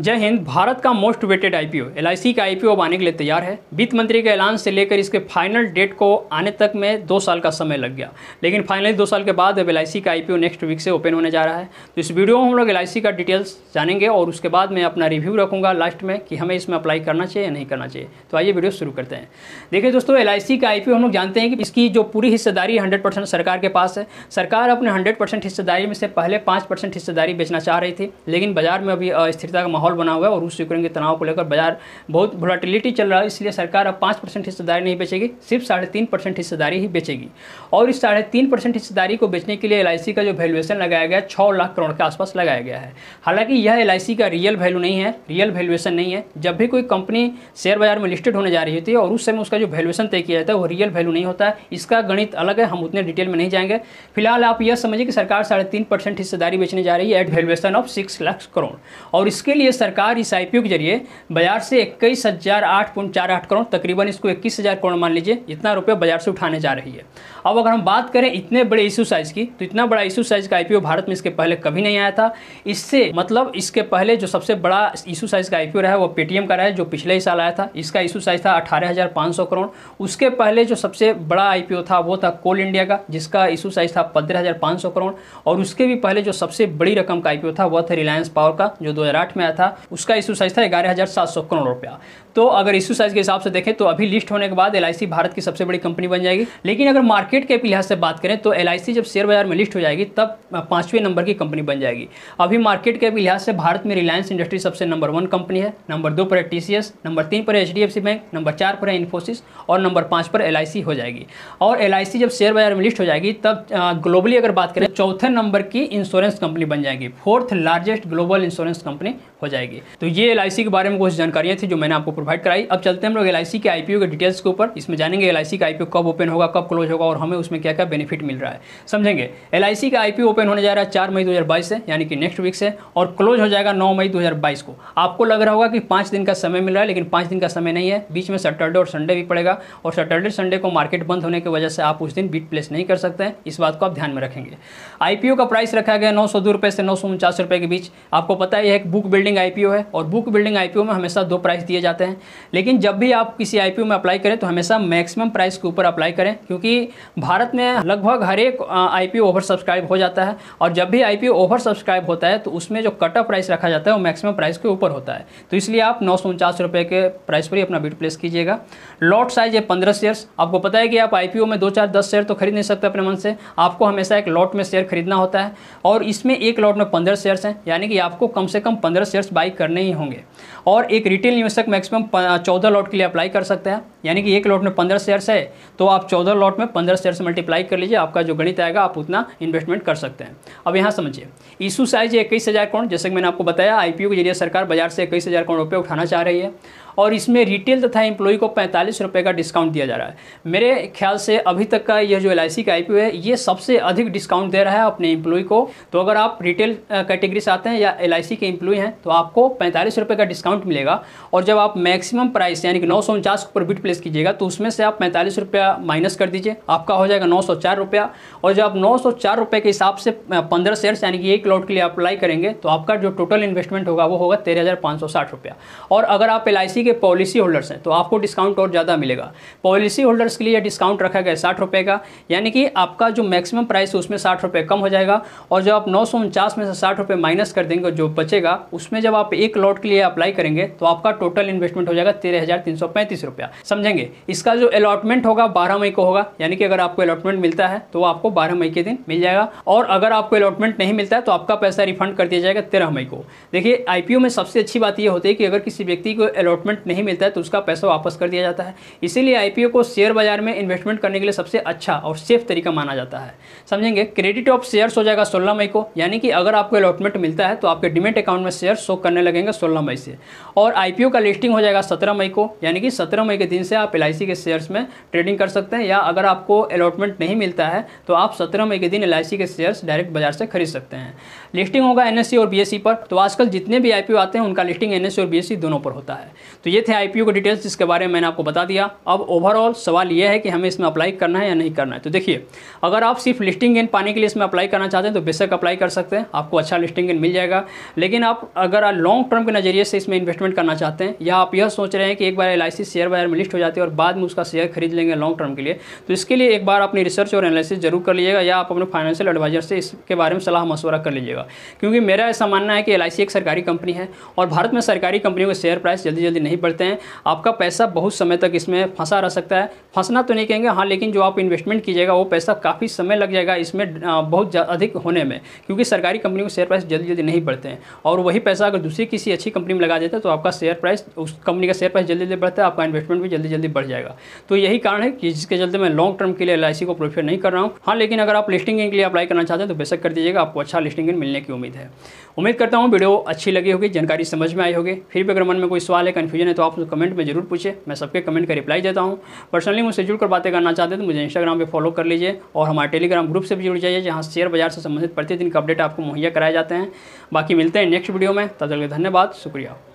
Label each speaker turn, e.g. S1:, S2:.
S1: जय हिंद भारत का मोस्ट वेटेड आईपीओ एलआईसी का आईपीओ अब आने के लिए तैयार है वित्त मंत्री के ऐलान से लेकर इसके फाइनल डेट को आने तक में दो साल का समय लग गया लेकिन फाइनली दो साल के बाद अब एल का आईपीओ नेक्स्ट वीक से ओपन होने जा रहा है तो इस वीडियो में हम लोग एल का डिटेल्स जानेंगे और उसके बाद मैं अपना रिव्यू रखूँगा लास्ट में कि हमें इसमें अप्लाई करना चाहिए या नहीं करना चाहिए तो आइए वीडियो शुरू करते हैं देखिए दोस्तों एल का आई हम लोग जानते हैं कि इसकी जो पूरी हिस्सेदारी हंड्रेड सरकार के पास है सरकार अपने हंड्रेड हिस्सेदारी में से पहले पाँच हिस्सेदारी बेचना चाह रही थी लेकिन बाजार में अभी अस्थिरता का माहौल माहौल बना हुआ है और रूस यूक्रेन के तनाव को लेकर बाजार बहुत वोलाटिलिटी चल रहा है इसलिए सरकार अब पाँच परसेंट हिस्सेदारी नहीं बेचेगी सिर्फ साढ़े तीन परसेंट हिस्सेदारी ही बेचेगी और इस साढ़े तीन परसेंट हिस्सेदारी को बेचने के लिए एल का जो वैल्यूएशन लगाया गया छः लाख करोड़ के आसपास लगाया गया है हालांकि यह एल का रियल वैल्यू नहीं है रियल वैल्यूएशन नहीं है जब भी कोई कंपनी शेयर बाजार में लिस्टेड होने जा रही होती है और उस समय उसका जो वैल्यूएशन तय किया जाता है वो रियल वैल्यू नहीं होता है इसका गणित अलग है हम उतने डिटेल में नहीं जाएंगे फिलहाल आप यह समझिए कि सरकार साढ़े तीन परसेंट हिस्सेदारी बेचने जा रही है at valuation of six lakh crore और इसके लिए सरकार इस आईपीओ के जरिए बाजार से इक्कीस हज़ार आठ पॉइंट चार आठ करोड़ तकरीबन इसको इक्कीस हज़ार करोड़ मान लीजिए इतना रुपये बाजार से उठाने जा रही है अब अगर हम बात करें इतने बड़े इशू साइज़ की तो इतना बड़ा इशू साइज़ का आईपीओ भारत में इसके पहले कभी नहीं आया था इससे मतलब इसके पहले जो सबसे बड़ा इशू साइज़ का आईपीओ रहा है वो पेटीएम का रहा है जो पिछले ही साल आया था इसका इशू साइज़ था अठारह करोड़ उसके पहले जो सबसे बड़ा आईपीओ था वो था कोल इंडिया का जिसका इशू साइज़ था पंद्रह करोड़ और उसके भी पहले जो सबसे बड़ी रकम का आईपीओ था वह था रिलायंस पावर का जो दो में आया था था उसका इशू साइज था ग्यारह हज़ार सात सौ करोड़ रुपया तो अगर इशू साइज के हिसाब से देखें तो अभी लिस्ट होने के बाद एल भारत की सबसे बड़ी कंपनी बन जाएगी लेकिन अगर मार्केट के लिहाज से बात करें तो एल जब शेयर बाजार में लिस्ट हो जाएगी तब पाँचवें नंबर की कंपनी बन जाएगी अभी मार्केट के लिहाज से भारत में रिलायंस इंडस्ट्री सबसे नंबर वन कंपनी है नंबर दो पर है टी नंबर तीन पर है एच बैंक नंबर चार पर है इन्फोसिस और नंबर पाँच पर एल हो जाएगी और एल जब शेयर बाजार में लिस्ट हो जाएगी तब ग्लोबली अगर बात करें चौथे नंबर की इंश्योरेंस कंपनी बन जाएगी fourth largest global insurance company हो जाएगी तो ये एल के बारे में कुछ जानकारियां थी जो मैंने आपको प्रोवाइड कराई अब चलते हैं हम लोग एल के आई के डिटेल्स के ऊपर इसमें जानेंगे एल का आई कब ओपन होगा कब क्लोज होगा और हमें उसमें क्या क्या बेनिफिट मिल रहा है समझेंगे एल का आई ओपन होने जा रहा है चार मई दो से यानी कि नेक्स्ट वीक से और क्लोज हो जाएगा नौ मई दो को आपको लग रहा होगा कि पांच दिन का समय मिल रहा है लेकिन पांच दिन का समय नहीं है बीच में सैटरडे और संडे भी पड़ेगा और सैटरडे संडे को मार्केट बंद होने की वजह से आप उस दिन बीट प्लेस नहीं कर सकते इस बात को आप ध्यान में रखेंगे आईपीओ का प्राइस रखा गया नौ सौ दो रुपये से नौ सौ उनचास रुपये के बीच आपको पता है एक बुक बिल्डिंग बिल्डिंग आईपीओ है और बुक बिल्डिंग आईपीओ में हमेशा दो प्राइस दिए जाते हैं लेकिन जब भी आप किसी आईपीओ में अप्लाई करें तो हमेशा मैक्सिमम प्राइस के ऊपर अप्लाई करें क्योंकि भारत में लगभग हर एक आईपीओ ओवर सब्सक्राइब हो जाता है और जब भी आईपीओ ओवर सब्सक्राइब होता है तो उसमें जो कट ऑफ प्राइस रखा जाता है वो मैक्सिमम प्राइस के ऊपर होता है तो इसलिए आप नौ रुपए के प्राइस पर ही अपना बिट प्लेस कीजिएगा लॉट साइज है पंद्रह शेयर्स आपको पता है कि आप आईपीओ में दो चार दस शेयर तो खरीद नहीं सकते अपने मन से आपको हमेशा एक लॉट में शेयर खरीदना होता है और इसमें एक लॉट में पंद्रह शेयर्स हैं यानी कि आपको कम से कम पंद्रह शेयर बाई करने ही होंगे और एक रिटेल निवेशक मैक्सिमम चौदह लॉट के लिए अप्लाई कर सकते हैं यानी कि एक लॉट में पंद्रह शेयर्स है तो आप चौदह लॉट में पंद्रह शेयर से मल्टीप्लाई कर लीजिए आपका जो गणित आएगा आप उतना इन्वेस्टमेंट कर सकते हैं अब यहाँ समझिए इशू साइज इक्कीस हज़ार करोड़ जैसे कि मैंने आपको बताया आई के जरिए सरकार बाजार से इक्कीस हज़ार करोड़ रुपये उठाना चाह रही है और इसमें रिटेल तथा एम्प्लॉय को पैंतालीस रुपये का डिस्काउंट दिया जा रहा है मेरे ख्याल से अभी तक का यह जो एल का आई है ये सबसे अधिक डिस्काउंट दे रहा है अपने एम्प्लॉय को तो अगर आप रिटेल कैटेगरी से आते हैं या एल के एम्प्लॉय हैं तो आपको पैंतालीस रुपये का डिस्काउंट मिलेगा और जब आप मैक्सिमम प्राइस यानी कि नौ सौ उनचास ऊपर बिट प्लेस कीजिएगा तो उसमें से आप पैंतालीस रुपया माइनस कर दीजिए आपका हो जाएगा नौ सौ चार रुपया और जब आप नौ सौ चार रुपये के हिसाब से पंद्रह शेयर्स यानी कि एक लॉट के लिए अप्लाई करेंगे तो आपका जो टोटल इन्वेस्टमेंट होगा वो होगा तेरह हज़ार पाँच सौ साठ रुपया और अगर आप एल के पॉलिसी होल्डर्स हैं तो आपको डिस्काउंट और ज़्यादा मिलेगा पॉलिसी होल्डर्स के लिए डिस्काउंट रखा गया साठ रुपये का यानी कि आपका जो मैक्सिमम प्राइस है उसमें साठ रुपये कम हो जाएगा और जब आप नौ सौ उनचास में से साठ रुपये माइनस कर देंगे जो बचेगा उसमें जब आप एक लॉट के लिए अप्लाई करेंगे तो आपका टोटल इन्वेस्टमेंट हो जाएगा तेरह हज़ार तीन सौ पैंतीस रुपया समझेंगे इसका जो अलॉटमेंट होगा बारह मई को होगा यानी कि अगर आपको अलॉटमेंट मिलता है तो आपको बारह मई के दिन मिल जाएगा और अगर आपको अलॉटमेंट नहीं मिलता है तो आपका पैसा रिफंड कर दिया जाएगा तेरह मई को देखिए आईपीओ में सबसे अच्छी बात यह होती है कि अगर किसी व्यक्ति को अलॉटमेंट नहीं मिलता है तो उसका पैसा वापस कर दिया जाता है इसीलिए आईपीओ को शेयर बाजार में इन्वेस्टमेंट करने के लिए सबसे अच्छा और सेफ तरीका माना जाता है समझेंगे क्रेडिट ऑफ शेयर्स हो जाएगा सोलह मई को यानी कि अगर आपको अलॉटमेंट मिलता है तो आपके डिमेट अकाउंट में शेयर शो करने लगेंगे सोलह मई से और आईपीओ का लिस्टिंग हो जाएगा सत्रह मई को यानी कि सत्रह मई के दिन से आप एल के शेयर्स में ट्रेडिंग कर सकते हैं या अगर आपको अलॉटमेंट नहीं मिलता है तो आप सत्रह मई के दिन एल के शेयर्स डायरेक्ट बाजार से खरीद सकते हैं लिस्टिंग होगा एन e और बी e पर तो आजकल जितने भी आई आते हैं उनका लिस्टिंग एन e और बी दोनों पर होता है तो ये थे आई पी डिटेल्स जिसके बारे में मैंने आपको बता दिया अब ओवरऑल सवाल यह है कि हमें इसमें अप्लाई करना है या नहीं करना है तो देखिए अगर आप सिर्फ लिस्टिंग गेन पाने के लिए इसमें अप्लाई करना चाहते हैं तो बेशक अप्लाई कर सकते हैं आपको अच्छा लिस्टिंग गेन मिल जाएगा लेकिन आप अगर लॉन्ग टर्म के नज़रिए से इसमें इन्वेस्टमेंट करना चाहते हैं या आप यह सोच रहे हैं कि एक बार एल शेयर बाजार में लिस्ट हो जाती है और बाद में उसका शेयर खरीद लेंगे लॉन्ग टर्म के लिए तो इसके लिए एक बार अपनी रिसर्च और एनालिसिस जरूर कर लीजिएगा या आप अपने फाइनेंशियल एडवाइजर से इसके बारे में सलाह मशवरा कर लीजिएगा क्योंकि मेरा ऐसा मानना है कि एल एक सरकारी कंपनी है और भारत में सरकारी कंपनियों के शेयर प्राइस जल्दी जल्दी नहीं बढ़ते हैं आपका पैसा बहुत समय तक इसमें फंसा रह सकता है फंसना तो नहीं कहेंगे हाँ लेकिन जो आप इन्वेस्टमेंट कीजिएगा वो पैसा काफ़ी समय लग जाएगा इसमें बहुत अधिक होने में क्योंकि सरकारी कंपनी के शेयर प्राइस जल्दी जल्दी नहीं बढ़ते हैं और वही पैसा अगर दूसरी किसी अच्छी कंपनी में लगा देते हैं तो आपका शेयर प्राइस उस कंपनी का शेयर प्राइस जल्दी जल्दी बढ़ता है आपका इन्वेस्टमेंट भी जल्दी जल्दी जल्दी बढ़ जाएगा तो यही कारण है कि जिसके चलते मैं लॉन्ग टर्म के लिए एल को प्रेफर नहीं कर रहा हूँ हाँ लेकिन अगर आप लिस्टिंग के लिए अप्लाई करना चाहते हैं तो बेशक कर दीजिएगा आपको अच्छा लिस्टिंग इन मिलने की उम्मीद है उम्मीद करता हूँ वीडियो अच्छी लगी होगी जानकारी समझ में आई होगी फिर भी अगर मन में कोई सवाल है कन्फ्यूजन है तो आप कमेंट में जरूर पूछे मैं सबके कमेंट का रिप्लाई देता हूँ पर्सनली मुझसे जुड़कर बातें करना चाहते हैं तो मुझे इंस्टाग्राम पर फॉलो कर लीजिए और हमारे टेलीग्राम ग्रुप से भी जुड़ जाइए जहाँ शेयर बाजार से संबंधित प्रतिदिन का अपडेट आपको मुहैया कराए जाते हैं बाकी मिलते हैं नेक्स्ट वीडियो में तब तक धन्यवाद शुक्रिया